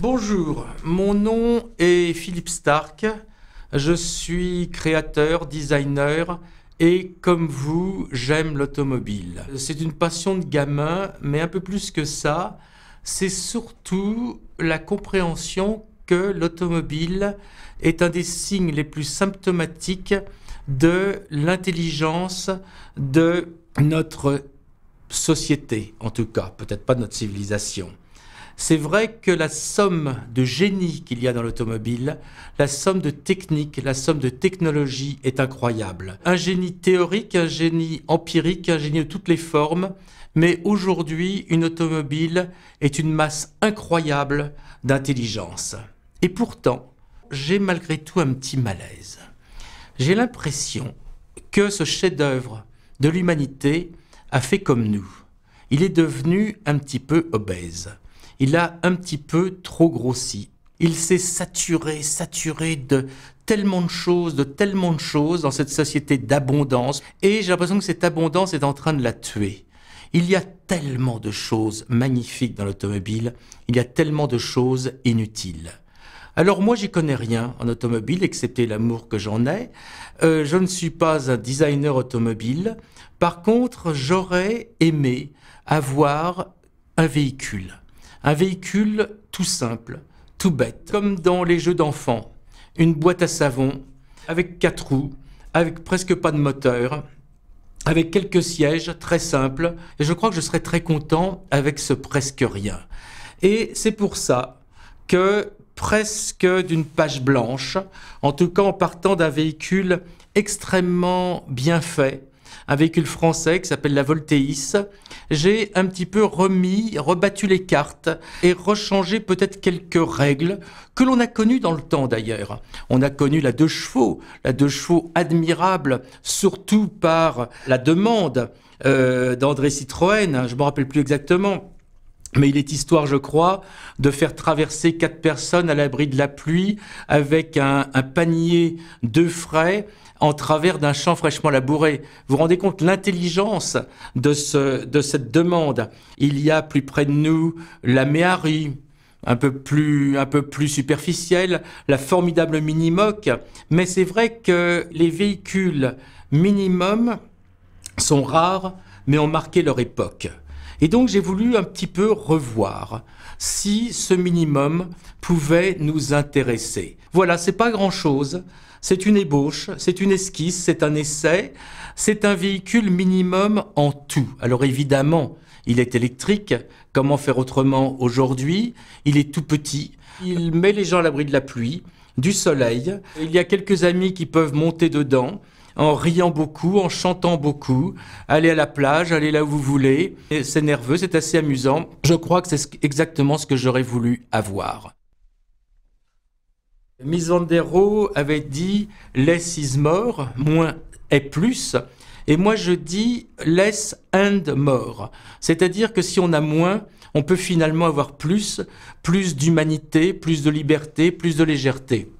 Bonjour, mon nom est Philippe Stark. Je suis créateur, designer et comme vous, j'aime l'automobile. C'est une passion de gamin, mais un peu plus que ça, c'est surtout la compréhension que l'automobile est un des signes les plus symptomatiques de l'intelligence de notre société, en tout cas, peut-être pas de notre civilisation. C'est vrai que la somme de génie qu'il y a dans l'automobile, la somme de technique, la somme de technologie est incroyable. Un génie théorique, un génie empirique, un génie de toutes les formes, mais aujourd'hui, une automobile est une masse incroyable d'intelligence. Et pourtant, j'ai malgré tout un petit malaise. J'ai l'impression que ce chef-d'œuvre de l'humanité a fait comme nous. Il est devenu un petit peu obèse il a un petit peu trop grossi. Il s'est saturé, saturé de tellement de choses, de tellement de choses dans cette société d'abondance. Et j'ai l'impression que cette abondance est en train de la tuer. Il y a tellement de choses magnifiques dans l'automobile, il y a tellement de choses inutiles. Alors moi, n'y connais rien en automobile, excepté l'amour que j'en ai. Euh, je ne suis pas un designer automobile. Par contre, j'aurais aimé avoir un véhicule un véhicule tout simple, tout bête, comme dans les jeux d'enfants. Une boîte à savon, avec quatre roues, avec presque pas de moteur, avec quelques sièges, très simples. Et je crois que je serais très content avec ce presque rien. Et c'est pour ça que presque d'une page blanche, en tout cas en partant d'un véhicule extrêmement bien fait, un véhicule français qui s'appelle la Volteis, J'ai un petit peu remis, rebattu les cartes et rechangé peut-être quelques règles que l'on a connues dans le temps d'ailleurs. On a connu la deux chevaux, la deux chevaux admirable, surtout par la demande euh, d'André Citroën, hein, je ne me rappelle plus exactement. Mais il est histoire, je crois, de faire traverser quatre personnes à l'abri de la pluie avec un panier de frais en travers d'un champ fraîchement labouré. Vous rendez compte l'intelligence de, ce, de cette demande. Il y a plus près de nous la méhari, un peu plus, un peu plus superficielle, la formidable minimoc. Mais c'est vrai que les véhicules minimum sont rares, mais ont marqué leur époque. Et donc j'ai voulu un petit peu revoir si ce minimum pouvait nous intéresser. Voilà, c'est pas grand-chose, c'est une ébauche, c'est une esquisse, c'est un essai, c'est un véhicule minimum en tout. Alors évidemment, il est électrique, comment faire autrement aujourd'hui Il est tout petit, il met les gens à l'abri de la pluie, du soleil. Il y a quelques amis qui peuvent monter dedans en riant beaucoup, en chantant beaucoup. Allez à la plage, allez là où vous voulez. C'est nerveux, c'est assez amusant. Je crois que c'est exactement ce que j'aurais voulu avoir. Misandero avait dit less is more, moins est plus. Et moi je dis less and more. C'est-à-dire que si on a moins, on peut finalement avoir plus, plus d'humanité, plus de liberté, plus de légèreté.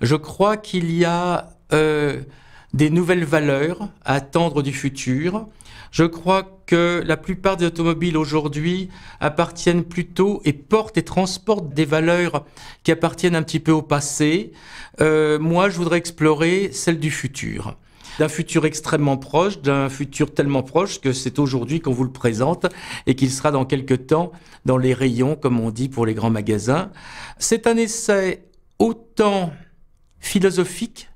Je crois qu'il y a euh, des nouvelles valeurs à attendre du futur. Je crois que la plupart des automobiles aujourd'hui appartiennent plutôt et portent et transportent des valeurs qui appartiennent un petit peu au passé. Euh, moi, je voudrais explorer celle du futur d'un futur extrêmement proche, d'un futur tellement proche que c'est aujourd'hui qu'on vous le présente et qu'il sera dans quelques temps dans les rayons, comme on dit pour les grands magasins. C'est un essai autant philosophique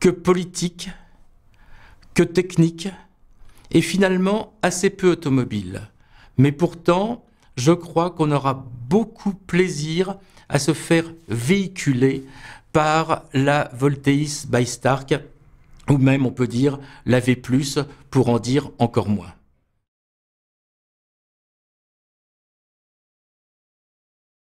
que politique, que technique, et finalement assez peu automobile. Mais pourtant, je crois qu'on aura beaucoup plaisir à se faire véhiculer par la Volteis by Stark, ou même on peut dire la V+, pour en dire encore moins.